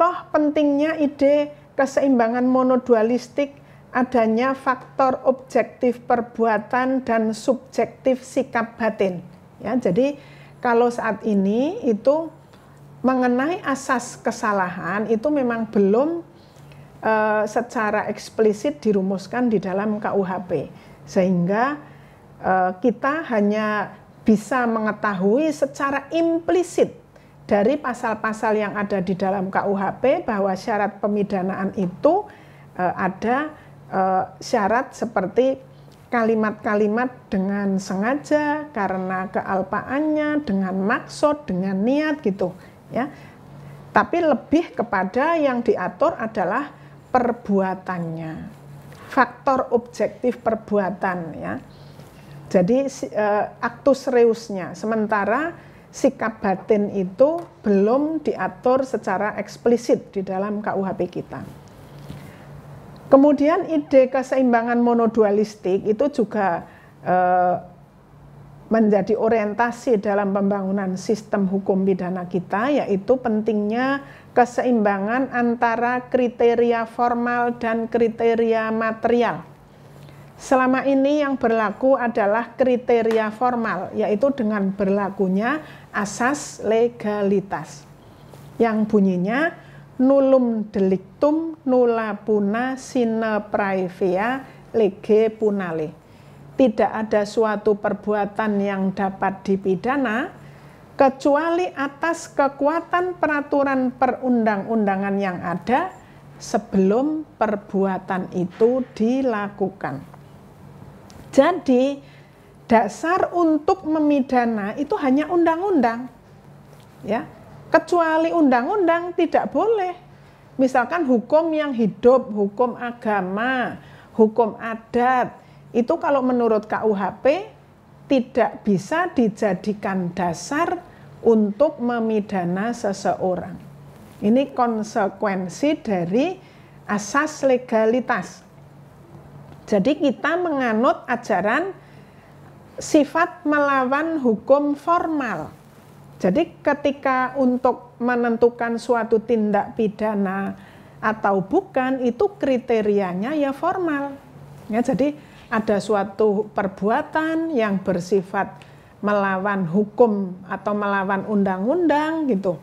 contoh pentingnya ide keseimbangan monodualistik adanya faktor objektif perbuatan dan subjektif sikap batin. Ya, jadi kalau saat ini itu mengenai asas kesalahan itu memang belum e, secara eksplisit dirumuskan di dalam KUHP. Sehingga e, kita hanya bisa mengetahui secara implisit dari pasal-pasal yang ada di dalam KUHP bahwa syarat pemidanaan itu eh, ada eh, syarat seperti kalimat-kalimat dengan sengaja karena kealpaannya dengan maksud dengan niat gitu ya tapi lebih kepada yang diatur adalah perbuatannya faktor objektif perbuatan ya jadi eh, aktus reusnya sementara sikap batin itu belum diatur secara eksplisit di dalam KUHP kita. Kemudian ide keseimbangan monodualistik itu juga eh, menjadi orientasi dalam pembangunan sistem hukum pidana kita yaitu pentingnya keseimbangan antara kriteria formal dan kriteria material Selama ini yang berlaku adalah kriteria formal, yaitu dengan berlakunya asas legalitas. Yang bunyinya, nulum delictum nulla puna sine praevia lege punale. Tidak ada suatu perbuatan yang dapat dipidana kecuali atas kekuatan peraturan perundang-undangan yang ada sebelum perbuatan itu dilakukan. Jadi dasar untuk memidana itu hanya undang-undang. Ya. Kecuali undang-undang tidak boleh. Misalkan hukum yang hidup, hukum agama, hukum adat, itu kalau menurut KUHP tidak bisa dijadikan dasar untuk memidana seseorang. Ini konsekuensi dari asas legalitas. Jadi kita menganut ajaran sifat melawan hukum formal. Jadi ketika untuk menentukan suatu tindak pidana atau bukan itu kriterianya ya formal. Ya, jadi ada suatu perbuatan yang bersifat melawan hukum atau melawan undang-undang gitu.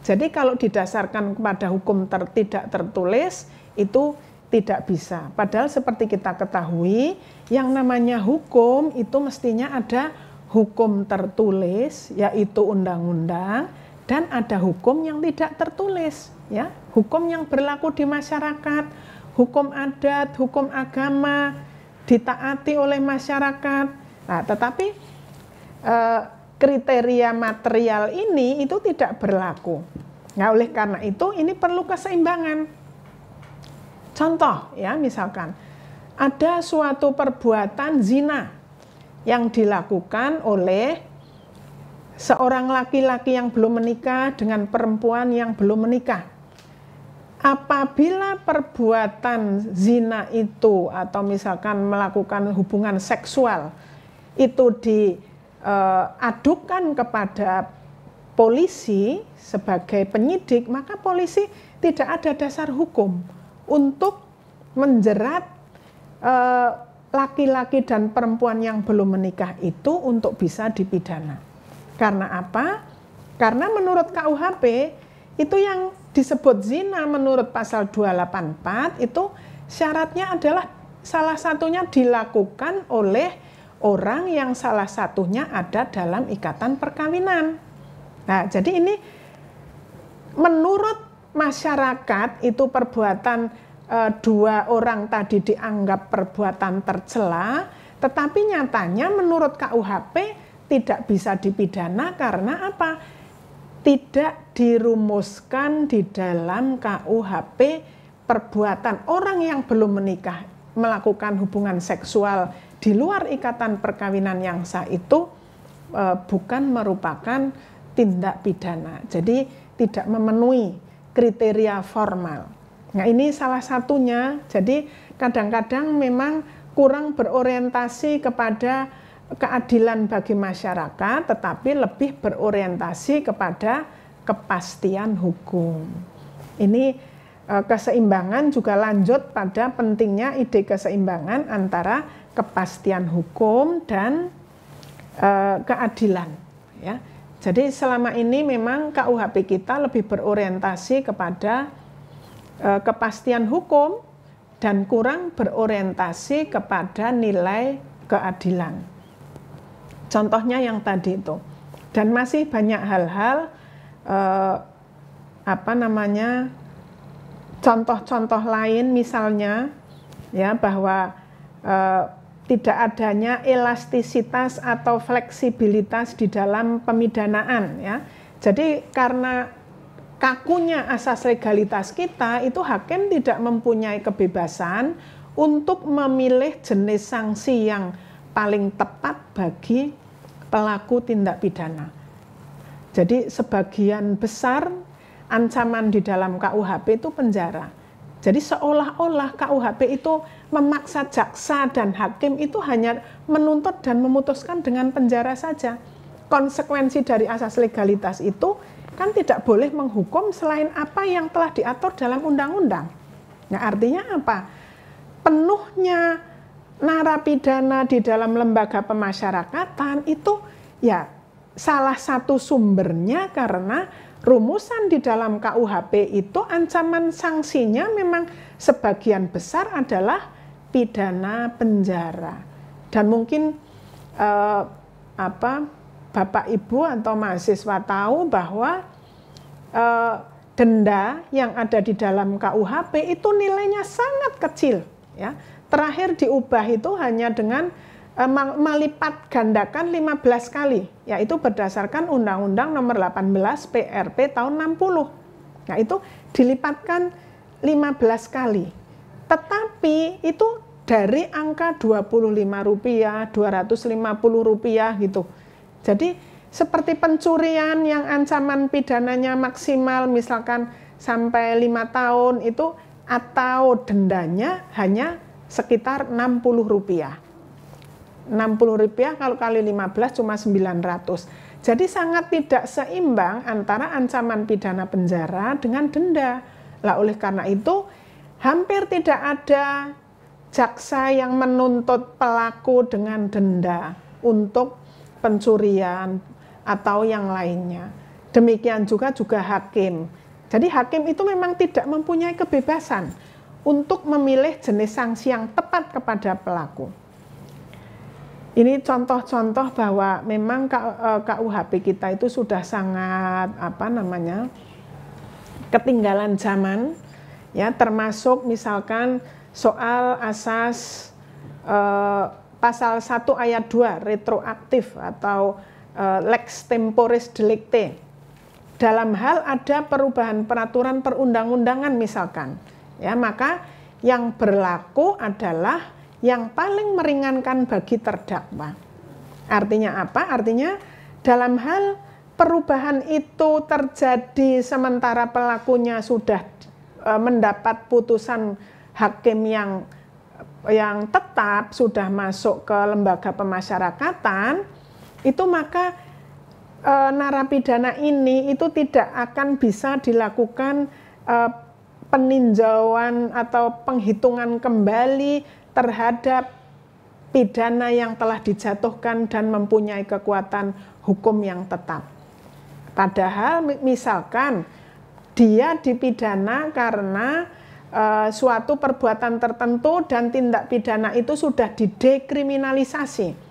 Jadi kalau didasarkan kepada hukum ter, tertulis itu tidak bisa. Padahal seperti kita ketahui, yang namanya hukum itu mestinya ada hukum tertulis, yaitu undang-undang, dan ada hukum yang tidak tertulis, ya, hukum yang berlaku di masyarakat, hukum adat, hukum agama, ditaati oleh masyarakat. Nah, tetapi e, kriteria material ini itu tidak berlaku. Nah, oleh karena itu ini perlu keseimbangan Contoh ya misalkan ada suatu perbuatan zina yang dilakukan oleh seorang laki-laki yang belum menikah dengan perempuan yang belum menikah. Apabila perbuatan zina itu atau misalkan melakukan hubungan seksual itu diadukan e, kepada polisi sebagai penyidik, maka polisi tidak ada dasar hukum untuk menjerat eh, laki-laki uh, dan perempuan yang belum menikah itu untuk bisa dipidana. Karena apa? Karena menurut KUHP itu yang disebut zina menurut pasal 284 itu syaratnya adalah salah satunya dilakukan oleh orang yang salah satunya ada dalam ikatan perkawinan. Nah, jadi ini menurut masyarakat itu perbuatan e, dua orang tadi dianggap perbuatan tercela, tetapi nyatanya menurut KUHP tidak bisa dipidana karena apa? Tidak dirumuskan di dalam KUHP perbuatan orang yang belum menikah melakukan hubungan seksual di luar ikatan perkawinan yang sah itu e, bukan merupakan tindak pidana. Jadi tidak memenuhi kriteria formal. Nah, ini salah satunya. Jadi, kadang-kadang memang kurang berorientasi kepada keadilan bagi masyarakat, tetapi lebih berorientasi kepada kepastian hukum. Ini eh, keseimbangan juga lanjut pada pentingnya ide keseimbangan antara kepastian hukum dan eh, keadilan. Ya. Jadi selama ini memang KUHP kita lebih berorientasi kepada e, kepastian hukum dan kurang berorientasi kepada nilai keadilan. Contohnya yang tadi itu. Dan masih banyak hal-hal e, apa namanya contoh-contoh lain misalnya ya bahwa e, tidak adanya elastisitas atau fleksibilitas di dalam pemidanaan ya. Jadi karena kakunya asas legalitas kita itu hakim tidak mempunyai kebebasan untuk memilih jenis sanksi yang paling tepat bagi pelaku tindak pidana. Jadi sebagian besar ancaman di dalam KUHP itu penjara. Jadi seolah-olah KUHP itu memaksa jaksa dan hakim itu hanya menuntut dan memutuskan dengan penjara saja. Konsekuensi dari asas legalitas itu kan tidak boleh menghukum selain apa yang telah diatur dalam undang-undang. Nah, artinya apa? Penuhnya narapidana di dalam lembaga pemasyarakatan itu ya salah satu sumbernya karena rumusan di dalam KUHP itu ancaman sanksinya memang sebagian besar adalah pidana penjara. Dan mungkin eh, apa Bapak Ibu atau mahasiswa tahu bahwa eh, denda yang ada di dalam KUHP itu nilainya sangat kecil ya. Terakhir diubah itu hanya dengan Eh, melipat gandakan 15 kali, yaitu berdasarkan Undang-Undang Nomor 18 PRP tahun 60. Nah, itu dilipatkan 15 kali. Tetapi itu dari angka Rp25, Rp250 gitu. Jadi seperti pencurian yang ancaman pidananya maksimal misalkan sampai lima tahun itu atau dendanya hanya sekitar rp rupiah. 60 ya kalau kali 15 cuma 900. Jadi sangat tidak seimbang antara ancaman pidana penjara dengan denda. Lah oleh karena itu hampir tidak ada jaksa yang menuntut pelaku dengan denda untuk pencurian atau yang lainnya. Demikian juga juga hakim. Jadi hakim itu memang tidak mempunyai kebebasan untuk memilih jenis sanksi yang tepat kepada pelaku ini contoh-contoh bahwa memang KUHP eh, kita itu sudah sangat apa namanya ketinggalan zaman ya termasuk misalkan soal asas eh, pasal 1 ayat 2 retroaktif atau eh, lex temporis delicte dalam hal ada perubahan peraturan perundang-undangan misalkan ya maka yang berlaku adalah yang paling meringankan bagi terdakwa. Artinya apa? Artinya dalam hal perubahan itu terjadi sementara pelakunya sudah e, mendapat putusan hakim yang yang tetap sudah masuk ke lembaga pemasyarakatan itu maka e, narapidana ini itu tidak akan bisa dilakukan e, peninjauan atau penghitungan kembali terhadap pidana yang telah dijatuhkan dan mempunyai kekuatan hukum yang tetap. Padahal misalkan dia dipidana karena e, suatu perbuatan tertentu dan tindak pidana itu sudah didekriminalisasi.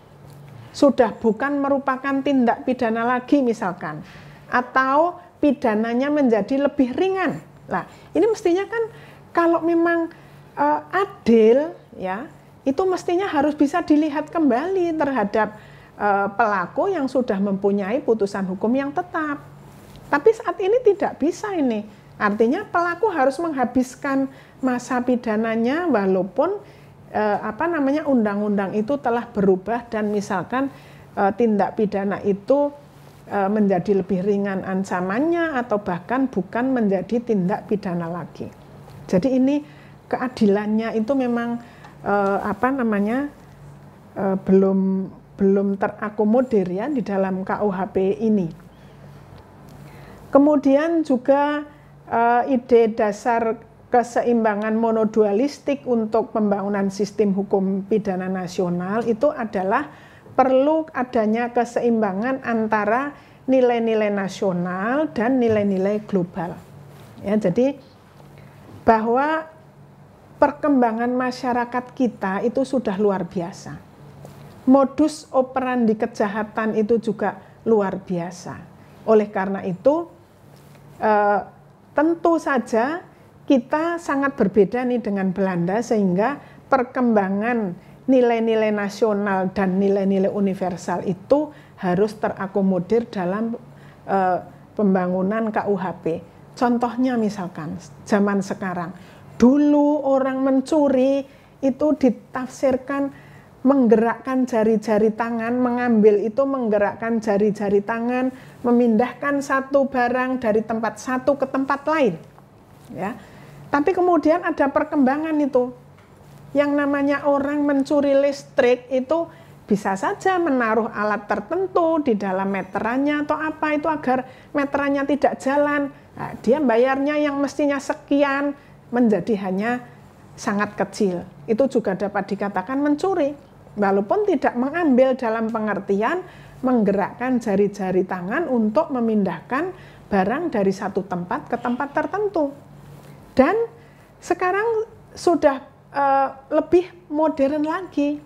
Sudah bukan merupakan tindak pidana lagi misalkan atau pidananya menjadi lebih ringan. Lah, ini mestinya kan kalau memang uh, adil ya itu mestinya harus bisa dilihat kembali terhadap uh, pelaku yang sudah mempunyai putusan hukum yang tetap. Tapi saat ini tidak bisa ini. Artinya pelaku harus menghabiskan masa pidananya walaupun uh, apa namanya undang-undang itu telah berubah dan misalkan uh, tindak pidana itu menjadi lebih ringan ancamannya atau bahkan bukan menjadi tindak pidana lagi. Jadi ini keadilannya itu memang uh, apa namanya uh, belum belum terakomodir ya di dalam KUHP ini. Kemudian juga uh, ide dasar keseimbangan monodualistik untuk pembangunan sistem hukum pidana nasional itu adalah perlu adanya keseimbangan antara nilai-nilai nasional dan nilai-nilai global. Ya, jadi bahwa perkembangan masyarakat kita itu sudah luar biasa. Modus operandi kejahatan itu juga luar biasa. Oleh karena itu, eh, tentu saja kita sangat berbeda nih dengan Belanda sehingga perkembangan nilai-nilai nasional dan nilai-nilai universal itu harus terakomodir dalam eh, pembangunan KUHP. Contohnya misalkan zaman sekarang Dulu orang mencuri itu ditafsirkan menggerakkan jari-jari tangan, mengambil itu menggerakkan jari-jari tangan, memindahkan satu barang dari tempat satu ke tempat lain. Ya. Tapi kemudian ada perkembangan itu. Yang namanya orang mencuri listrik itu bisa saja menaruh alat tertentu di dalam meterannya atau apa itu agar meterannya tidak jalan. Nah, dia bayarnya yang mestinya sekian, menjadi hanya sangat kecil. Itu juga dapat dikatakan mencuri, walaupun tidak mengambil dalam pengertian menggerakkan jari-jari tangan untuk memindahkan barang dari satu tempat ke tempat tertentu. Dan sekarang sudah e, lebih modern lagi.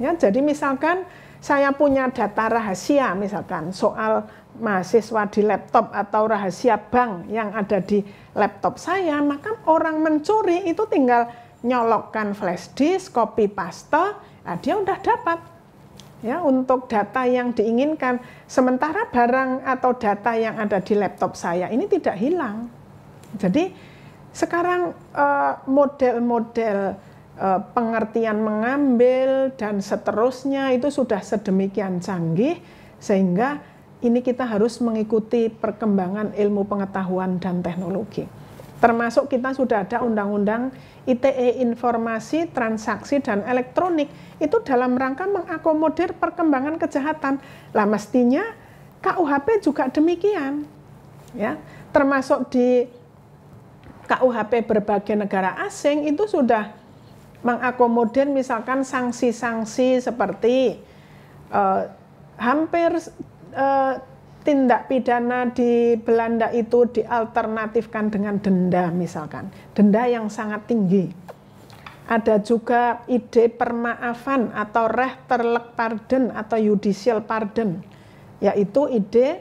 Ya, jadi misalkan saya punya data rahasia misalkan soal mahasiswa di laptop atau rahasia bank yang ada di laptop saya, maka orang mencuri itu tinggal nyolokkan flash disk, copy paste, nah dia udah dapat ya untuk data yang diinginkan. Sementara barang atau data yang ada di laptop saya ini tidak hilang. Jadi sekarang eh, model-model eh, pengertian mengambil dan seterusnya itu sudah sedemikian canggih sehingga ini kita harus mengikuti perkembangan ilmu pengetahuan dan teknologi. Termasuk kita sudah ada undang-undang ITE informasi, transaksi, dan elektronik itu dalam rangka mengakomodir perkembangan kejahatan. Lah mestinya KUHP juga demikian. Ya, termasuk di KUHP berbagai negara asing itu sudah mengakomodir misalkan sanksi-sanksi seperti eh, hampir uh, tindak pidana di Belanda itu dialternatifkan dengan denda misalkan, denda yang sangat tinggi. Ada juga ide permaafan atau rehterlek pardon atau judicial pardon, yaitu ide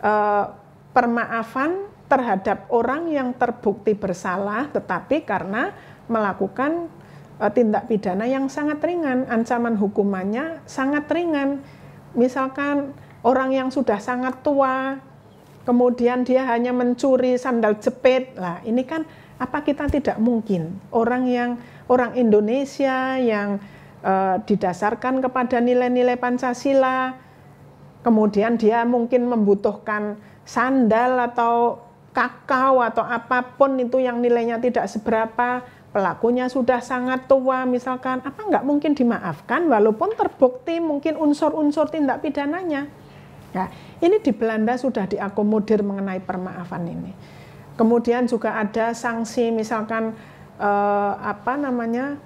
uh, permaafan terhadap orang yang terbukti bersalah tetapi karena melakukan uh, tindak pidana yang sangat ringan, ancaman hukumannya sangat ringan. Misalkan orang yang sudah sangat tua, kemudian dia hanya mencuri sandal jepit. Lah, ini kan apa kita tidak mungkin orang yang orang Indonesia yang eh, didasarkan kepada nilai-nilai Pancasila, kemudian dia mungkin membutuhkan sandal atau kakao atau apapun itu yang nilainya tidak seberapa, pelakunya sudah sangat tua misalkan, apa nggak mungkin dimaafkan walaupun terbukti mungkin unsur-unsur tindak pidananya. Nah, ini di Belanda sudah diakomodir mengenai permaafan ini. Kemudian juga ada sanksi misalkan eh, apa namanya?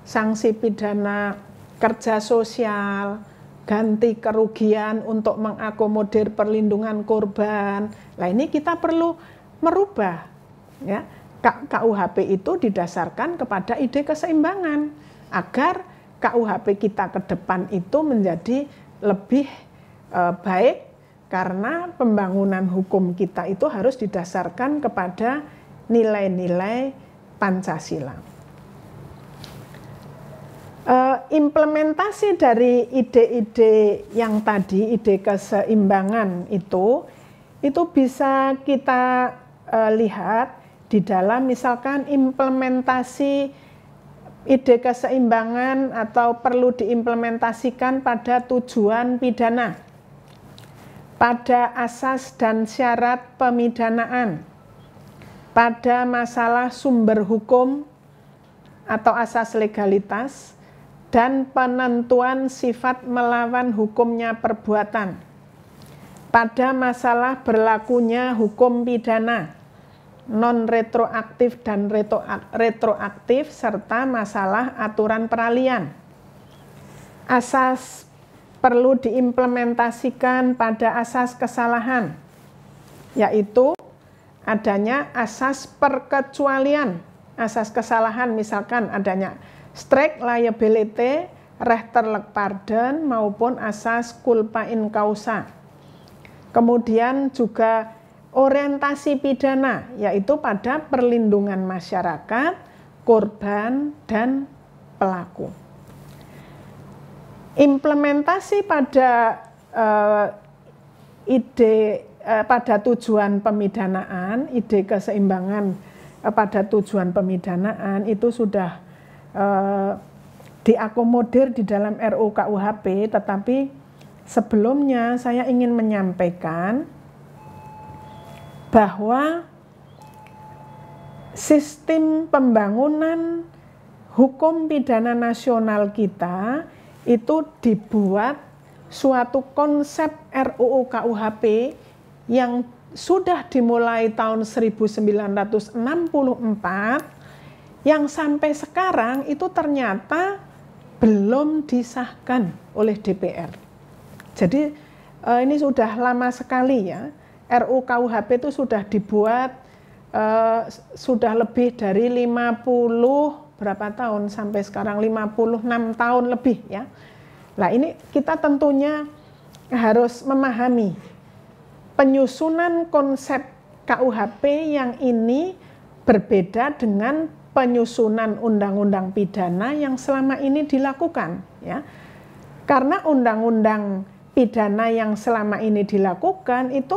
sanksi pidana kerja sosial, ganti kerugian untuk mengakomodir perlindungan korban. Nah, ini kita perlu merubah ya. KUHP itu didasarkan kepada ide keseimbangan agar KUHP kita ke depan itu menjadi lebih uh, baik karena pembangunan hukum kita itu harus didasarkan kepada nilai-nilai Pancasila. Eh, implementasi dari ide-ide yang tadi, ide keseimbangan itu, itu bisa kita eh, lihat di dalam misalkan implementasi ide keseimbangan atau perlu diimplementasikan pada tujuan pidana pada asas dan syarat pemidanaan, pada masalah sumber hukum atau asas legalitas, dan penentuan sifat melawan hukumnya perbuatan, pada masalah berlakunya hukum pidana non retroaktif dan retroaktif serta masalah aturan peralihan. Asas perlu diimplementasikan pada asas kesalahan, yaitu adanya asas perkecualian. Asas kesalahan misalkan adanya strict liability, rehterlek pardon, maupun asas culpa in causa. Kemudian juga orientasi pidana, yaitu pada perlindungan masyarakat, korban, dan pelaku implementasi pada uh, ide uh, pada tujuan pemidanaan, ide keseimbangan uh, pada tujuan pemidanaan itu sudah uh, diakomodir di dalam RUKUHP, tetapi sebelumnya saya ingin menyampaikan bahwa sistem pembangunan hukum pidana nasional kita itu dibuat suatu konsep RUU KUHP yang sudah dimulai tahun 1964 yang sampai sekarang itu ternyata belum disahkan oleh DPR. Jadi eh, ini sudah lama sekali ya. RUU KUHP itu sudah dibuat eh, sudah lebih dari 50 berapa tahun sampai sekarang 56 tahun lebih ya. Nah ini kita tentunya harus memahami penyusunan konsep KUHP yang ini berbeda dengan penyusunan undang-undang pidana yang selama ini dilakukan ya. Karena undang-undang pidana yang selama ini dilakukan itu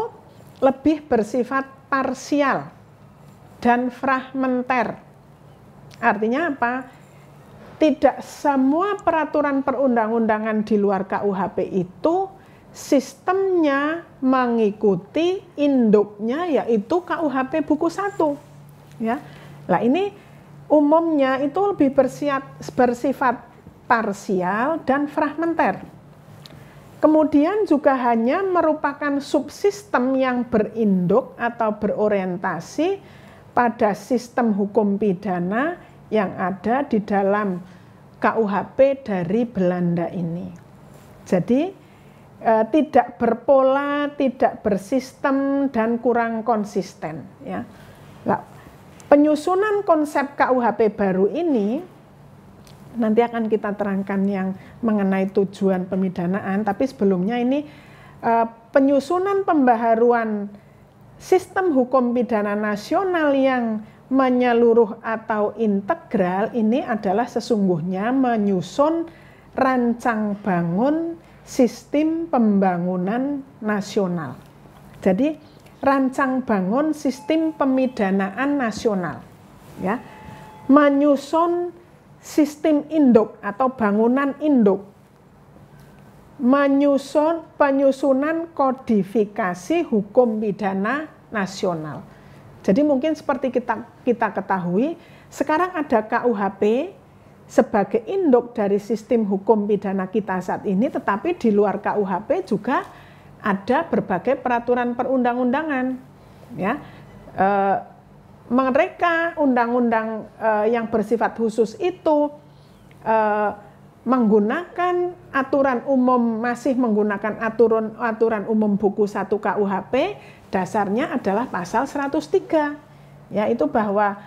lebih bersifat parsial dan fragmenter Artinya apa? Tidak semua peraturan perundang-undangan di luar KUHP itu sistemnya mengikuti induknya yaitu KUHP buku 1. Ya. Nah, ini umumnya itu lebih bersiat, bersifat parsial dan fragmenter. Kemudian juga hanya merupakan subsistem yang berinduk atau berorientasi pada sistem hukum pidana yang ada di dalam KUHP dari Belanda ini. Jadi e, tidak berpola, tidak bersistem dan kurang konsisten. Ya. Nah, penyusunan konsep KUHP baru ini nanti akan kita terangkan yang mengenai tujuan pemidanaan. Tapi sebelumnya ini e, penyusunan pembaharuan sistem hukum pidana nasional yang menyeluruh atau integral ini adalah sesungguhnya menyusun rancang bangun sistem pembangunan nasional. Jadi rancang bangun sistem pemidanaan nasional ya. Menyusun sistem induk atau bangunan induk. Menyusun penyusunan kodifikasi hukum pidana nasional jadi mungkin seperti kita kita ketahui sekarang ada KUHP sebagai induk dari sistem hukum pidana kita saat ini tetapi di luar KUHP juga ada berbagai peraturan perundang-undangan ya. E, mereka undang-undang e, yang bersifat khusus itu e, menggunakan aturan umum masih menggunakan aturan aturan umum buku 1 KUHP dasarnya adalah pasal 103 yaitu bahwa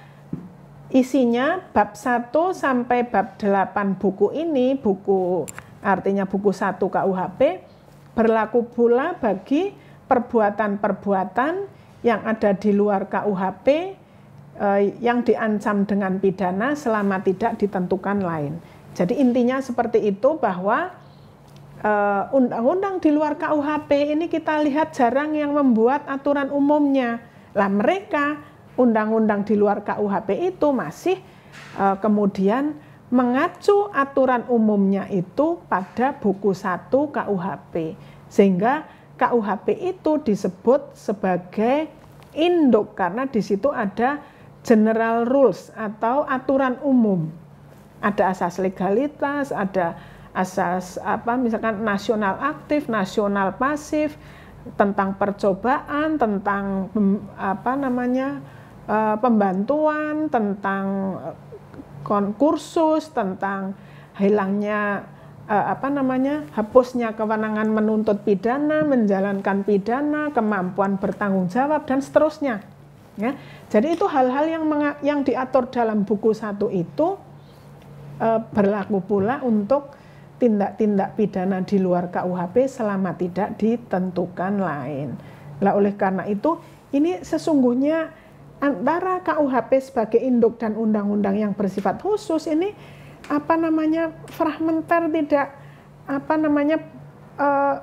isinya bab 1 sampai bab 8 buku ini buku artinya buku 1 KUHP berlaku pula bagi perbuatan-perbuatan yang ada di luar KUHP eh, yang diancam dengan pidana selama tidak ditentukan lain. Jadi intinya seperti itu bahwa Eh, undang-undang uh, di luar KUHP ini kita lihat jarang yang membuat aturan umumnya. Lah mereka undang-undang di luar KUHP itu masih uh, kemudian mengacu aturan umumnya itu pada buku 1 KUHP. Sehingga KUHP itu disebut sebagai induk karena di situ ada general rules atau aturan umum. Ada asas legalitas, ada asas apa misalkan nasional aktif, nasional pasif, tentang percobaan, tentang apa namanya eh, pembantuan, tentang eh, konkursus, tentang hilangnya eh, apa namanya hapusnya kewenangan menuntut pidana, menjalankan pidana, kemampuan bertanggung jawab dan seterusnya. Ya, jadi itu hal-hal yang yang diatur dalam buku satu itu berlaku pula untuk tindak-tindak pidana di luar KUHP selama tidak ditentukan lain. Nah, oleh karena itu, ini sesungguhnya antara KUHP sebagai induk dan undang-undang yang bersifat khusus ini apa namanya fragmenter tidak apa namanya eh,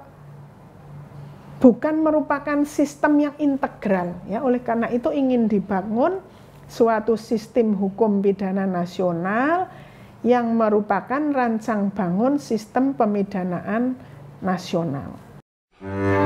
bukan merupakan sistem yang integral ya oleh karena itu ingin dibangun suatu sistem hukum pidana nasional yang merupakan rancang bangun sistem pemidanaan nasional. Hmm.